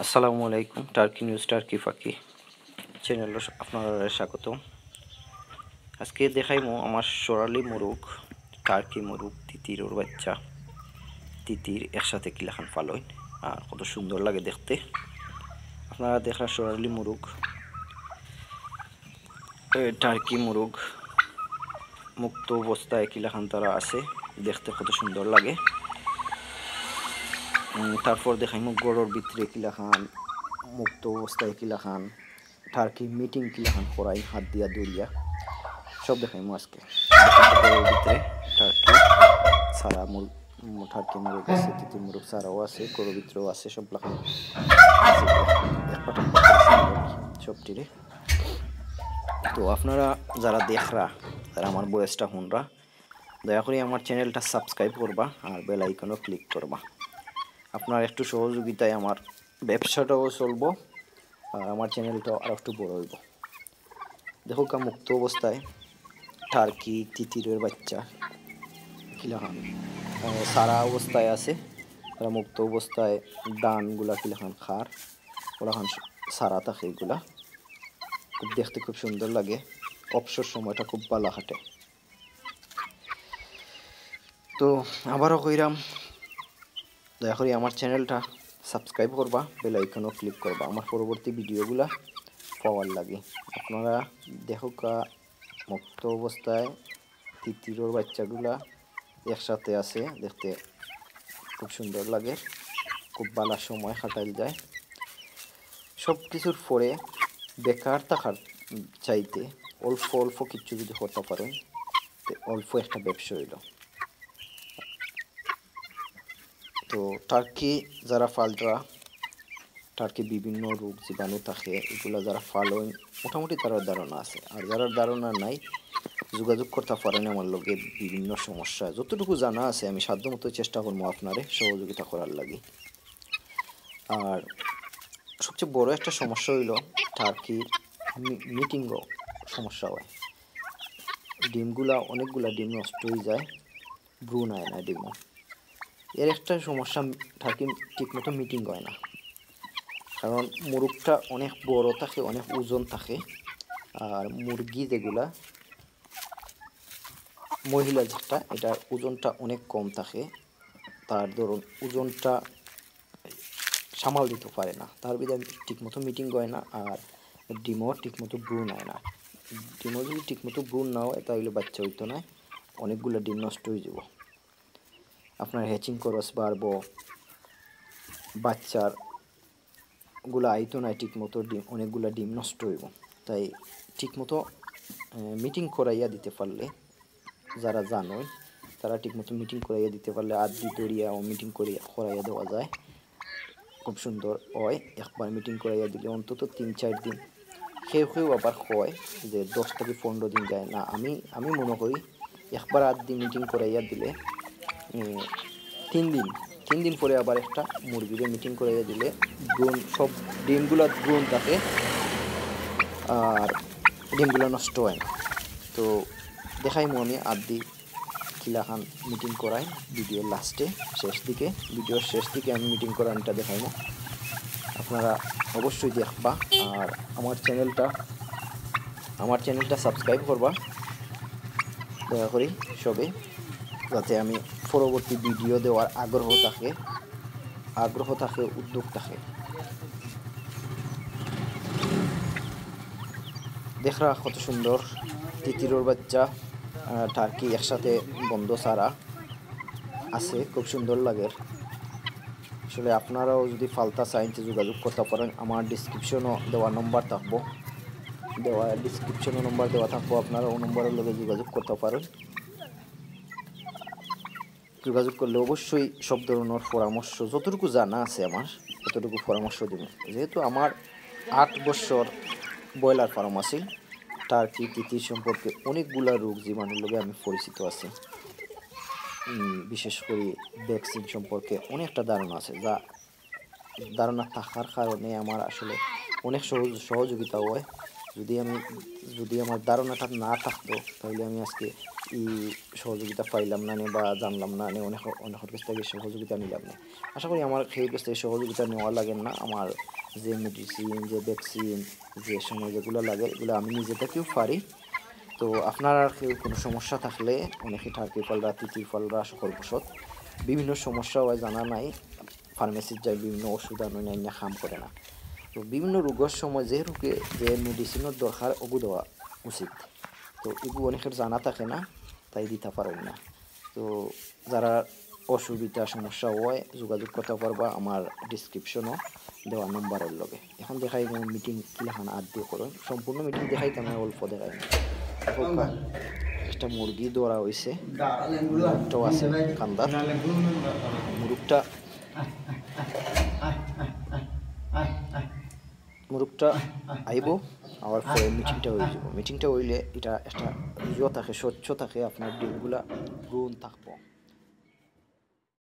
আসসালামু আলাইকুম Turkey news Turkey ফাঁকি চ্যানেল আপনারা স্বাগত আজকে মো আমার সোরালি মুরুখ টার্কি মুরুখ তিতির ওর বাচ্চা তিতির একসাথে কিলাখান ফালইন আর কত সুন্দর লাগে দেখতে আপনারা দেখা সরালি মুরুখ টার্কি মুরুখ মুক্ত অবস্থায় কিলাখান তারা আছে দেখতে কত সুন্দর লাগে তারপর দেখাইমু গড়র ভিতরে কিলা খান মুক্ত অবস্থায় কিলা খান কি মিটিং কিলা খান করাই হাত দিয়া দৌড়িয়া সব দেখাইমু আজকে গড়ের ভিতরে টার্কি সারা মূল টার্কি মুরগ আছে তিতি মুরগ সারাও আছে গড়ের ভিতরেও আছে সব লাখান সবটিরে তো আপনারা যারা দেখরা তারা আমার বয়সটা হুনরা দয়া করে আমার চ্যানেলটা সাবস্ক্রাইব করবা আর বেল আইকনও ক্লিক করবা আপনার একটু সহযোগিতায় আমার ব্যবসাটাও চলবো আর আমার চ্যানেলটাও আরও একটু বড় হইব দেখো কা মুক্ত অবস্থায় টার্কি তিতিরের বাচ্চা কিলাহান সারা অবস্থায় আছে তারা মুক্ত অবস্থায় ডানগুলা কিলাহান খার ওলাখান সারা থাকে এগুলা খুব দেখতে খুব সুন্দর লাগে অবসর সময়টা খুব ভালো হাঁটে তো আবারও কইরাম দয়া করে আমার চ্যানেলটা সাবস্ক্রাইব করবা বেল আইকনও ক্লিক করবা আমার পরবর্তী ভিডিওগুলা পাওয়ার লাগে আপনারা দেখুকা মুক্ত অবস্থায় তিতিরোর বাচ্চাগুলা একসাথে আছে দেখতে খুব সুন্দর লাগে খুব ভালো সময় কাটাই যায় সব কিছুর পরে বেকার থাকার চাইতে অল্প অল্প কিছু যদি করতে পারেন অল্প একটা ব্যবসা হইল তো টার্কি যারা ফালটা টার্কি বিভিন্ন রোগ জীবাণু থাকে এগুলো যারা ফালন মোটামুটি তার ধারণা আছে আর যারা ধারণা নাই যোগাযোগ করতে পারেন আমার লোকের বিভিন্ন সমস্যা যতটুকু জানা আছে আমি সাধ্যমতো চেষ্টা করবো আপনারে সহযোগিতা করার লাগে আর সবচেয়ে বড় একটা সমস্যা হইল টার্কির মিটিংও সমস্যা হয় ডিমগুলা অনেকগুলা ডিম নষ্ট হয়ে যায় ব্রু নেয় না ডিমও এর একটা সমস্যা থাকে ঠিকমতো মিটিং হয় না কারণ মুরগটা অনেক বড় থাকে অনেক ওজন থাকে আর মুরগি যেগুলা মহিলা যেটা এটার ওজনটা অনেক কম থাকে তার ধরুন ওজনটা সামাল দিতে পারে না তার বিধে ঠিকমতো মিটিং হয় না আর ডিমও ঠিকমতো ব্রুন হয় না ডিমও যদি ঠিকমতো ব্রুন না হয় তাহলে বাচ্চা হইতো না অনেকগুলো ডিম নষ্ট হয়ে যাব আপনার হ্যাচিং খরচ বাড়বো বাচ্চার গুলো আইতো না ঠিকমতো ডিম অনেকগুলো ডিম নষ্ট হইব তাই ঠিকমতো মিটিং করাইয়া দিতে পারলে যারা জানোই তারা ঠিকমতো মিটিং করাইয়া দিতে পারলে আদি দরিয়া ও মিটিং করিয়া করাইয়া দেওয়া যায় খুব সুন্দর হয় একবার মিটিং করাইয়া দিলে অন্তত তিন চার দিন সেই হয়েও আবার হয় যে দশ থেকে পনেরো দিন যায় না আমি আমি মনে করি একবার আদি মিটিং করাইয়া দিলে তিন দিন তিন দিন পরে আবার একটা মুরগিদের মিটিং করে দিলে ড্রোন সব ডিমগুলো ড্রোন থাকে আর ডিমগুলো নষ্ট হয় না তো মো আমি আদি কিলা খান মিটিং করাই ভিডিওর লাস্টে শেষ দিকে ভিডিওর শেষ দিকে আমি মিটিং দেখাই মো আপনারা অবশ্যই দেখবা আর আমার চ্যানেলটা আমার চ্যানেলটা সাবস্ক্রাইব করবা দয়া করি সবে যাতে আমি পরবর্তী ভিডিও দেওয়ার আগ্রহ থাকে আগ্রহ থাকে উদ্যোগ থাকে দেখরা কত সুন্দর তিতিরোর বাচ্চা টার্কি একসাথে বন্ধ সারা আছে খুব সুন্দর লাগে আসলে আপনারাও যদি ফালতা সাইন্সে যোগাযোগ করতে পারেন আমার ডিসক্রিপশনও দেওয়া নম্বর থাকবো দেওয়া ডিসক্রিপশনও নম্বর দেওয়া থাকবো আপনারা ও নম্বরের লোকে যোগাযোগ করতে পারেন যোগাযোগ করলে অবশ্যই সব ধরনের পরামর্শ যতটুকু জানা আছে আমার ততটুকু পরামর্শ দিব যেহেতু আমার আট বছর ব্রয়লার ফার্ম আছে কি তিথি সম্পর্কে অনেকগুলা রোগ জীবাণুর লোকে আমি পরিচিত আছি বিশেষ করে ভ্যাকসিন সম্পর্কে অনেকটা ধারণা আছে যা ধারণা থাকার কারণে আমার আসলে অনেক সহজ সহযোগিতা হয় যদি আমি যদি আমার ধারণাটা না থাকতো তাহলে আমি আজকে এই সহযোগিতা পাইলাম না নে বা জানলাম না নে অনেক অনেকের কাছ থেকে সহযোগিতা নিলাম না আশা করি আমার সেই কাছ থেকে সহযোগিতা নেওয়া লাগে না আমার যে মেডিসিন যে ভ্যাকসিন যে সময় যেগুলো লাগে এগুলো আমি নিজে থেকেও পারি তো আপনার আর কেউ কোনো সমস্যা থাকলে অনেকে ঠাকিফলরা তিতিফলরা সকল বসত বিভিন্ন সমস্যা হয় জানা নাই ফার্মেসির যাই বিভিন্ন ওষুধ আনুন খাম করে না তো বিভিন্ন রোগের সময় যে রোগে যে মেডিসিনের দরকার ওগু দেওয়া উচিত তো এগু অনেকের জানা থাকে না তাই দিতে পারেন না তো যারা অসুবিধা সমস্যা হয় যোগাযোগ করতে পারবা আমার ডিসক্রিপশনও দেওয়া নম্বরের লগে এখন দেখাই গেল মিটিং কিলাখান আদ দিয়ে করো সম্পূর্ণ মিটিং দেখাই তেমন অল্প দেখাই একটা মুরগি দৌড়া হয়েছে আছে কান্দার মুরগটা মুরুখটা আইব আবার পরে মিটিংটা হয়ে যাব মিটিংটা হইলে এটা একটা ইয়ে থাকে স্বচ্ছ থাকে আপনার ডিমগুলা ব্রুন থাকবো